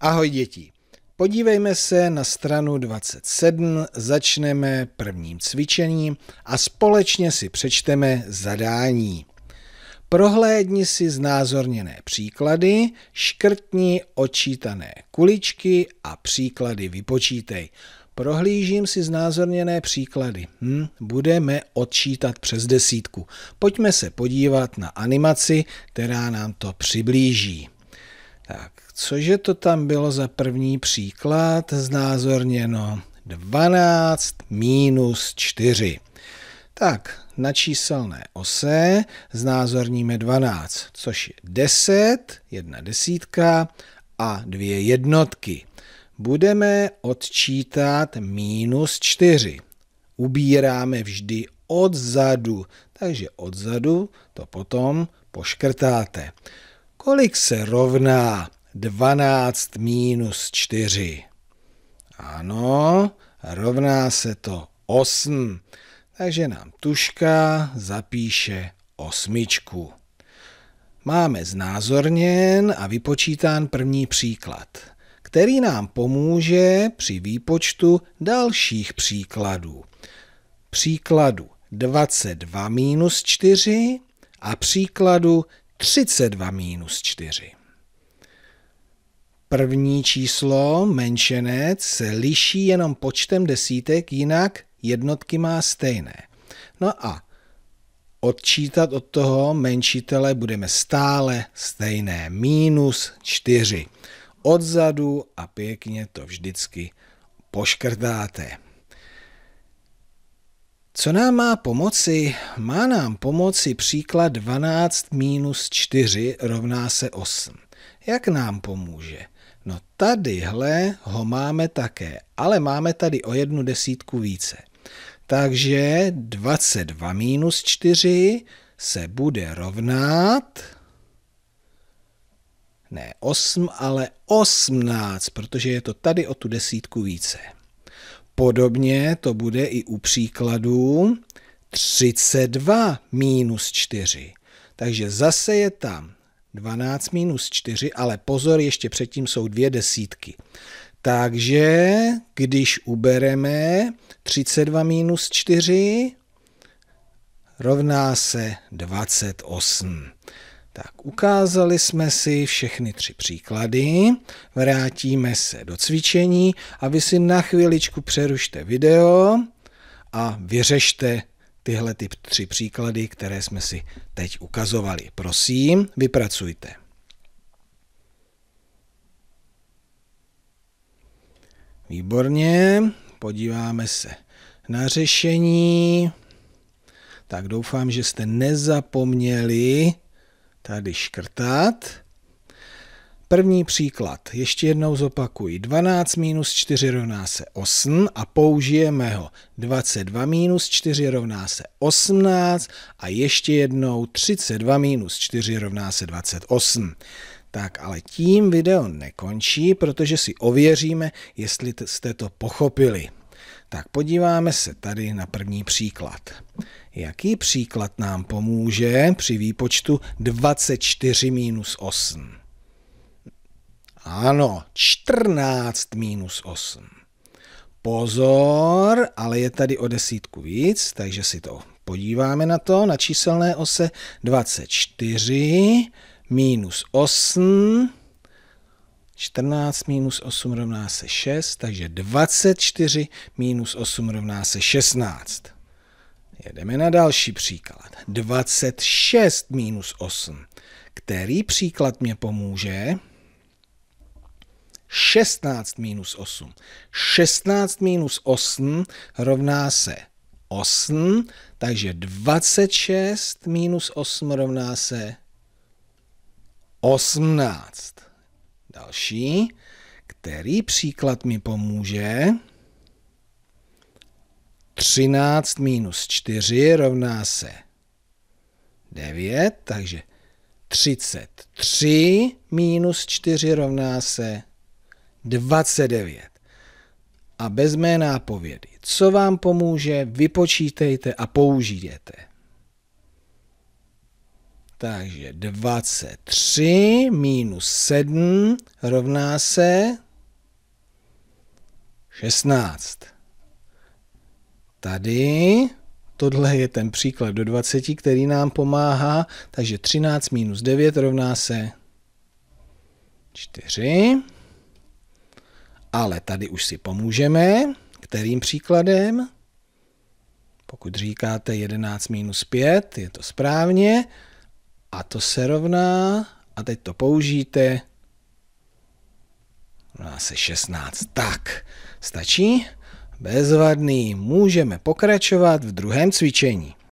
Ahoj děti. Podívejme se na stranu 27, začneme prvním cvičením a společně si přečteme zadání. Prohlédni si znázorněné příklady, škrtni očítané kuličky a příklady vypočítej. Prohlížím si znázorněné příklady. Hm, budeme odčítat přes desítku. Pojďme se podívat na animaci, která nám to přiblíží. Tak, Cože to tam bylo za první příklad? Znázorněno 12 minus 4. Tak, na číselné ose znázorníme 12, což je 10, jedna desítka a dvě jednotky. Budeme odčítat minus 4. Ubíráme vždy odzadu, takže odzadu to potom poškrtáte. Kolik se rovná 12 minus 4. Ano, rovná se to 8. Takže nám tuška zapíše osmičku. Máme znázorněn a vypočítán první příklad, který nám pomůže při výpočtu dalších příkladů. Příkladu 22 minus 4 a příkladu 32 minus 4. První číslo, menšenec, se liší jenom počtem desítek, jinak jednotky má stejné. No a odčítat od toho menšitele budeme stále stejné, minus čtyři. Odzadu a pěkně to vždycky poškrtáte. Co nám má pomoci? Má nám pomoci příklad 12 minus 4 rovná se 8. Jak nám pomůže? No tadyhle ho máme také, ale máme tady o jednu desítku více. Takže 22 minus 4 se bude rovnat ne 8, ale 18, protože je to tady o tu desítku více. Podobně to bude i u příkladu 32 minus 4. Takže zase je tam 12 minus 4, ale pozor, ještě předtím jsou dvě desítky. Takže když ubereme 32 minus 4, rovná se 28. Tak ukázali jsme si všechny tři příklady, vrátíme se do cvičení a vy si na chviličku přerušte video a vyřešte tyhle ty tři příklady, které jsme si teď ukazovali. Prosím, vypracujte. Výborně, podíváme se na řešení. Tak doufám, že jste nezapomněli tady škrtat. První příklad, ještě jednou zopakuji. 12 minus 4 rovná se 8 a použijeme ho. 22 minus 4 rovná se 18 a ještě jednou 32 minus 4 rovná se 28. Tak ale tím video nekončí, protože si ověříme, jestli jste to pochopili. Tak podíváme se tady na první příklad. Jaký příklad nám pomůže při výpočtu 24 minus 8? Ano, 14 minus 8. Pozor, ale je tady o desítku víc, takže si to podíváme na to, na číselné ose 24 minus 8, 14 minus 8 rovná se 6, takže 24 minus 8 rovná se 16. Jedeme na další příklad. 26 minus 8. Který příklad mě pomůže? 16 minus 8. 16 minus 8 rovná se 8, takže 26 minus 8 rovná se 18. Další, který příklad mi pomůže? 13 minus 4 rovná se 9, takže 33 minus 4 rovná se 18. 29. A bez mé nápovědy, co vám pomůže, vypočítejte a použijete. Takže 23 minus 7 rovná se 16. Tady tohle je ten příklad do 20, který nám pomáhá, takže 13 minus 9 rovná se 4. Ale tady už si pomůžeme. Kterým příkladem? Pokud říkáte 11 minus 5, je to správně. A to se rovná, a teď to použijte, rovná se 16. Tak, stačí? Bezvadný, můžeme pokračovat v druhém cvičení.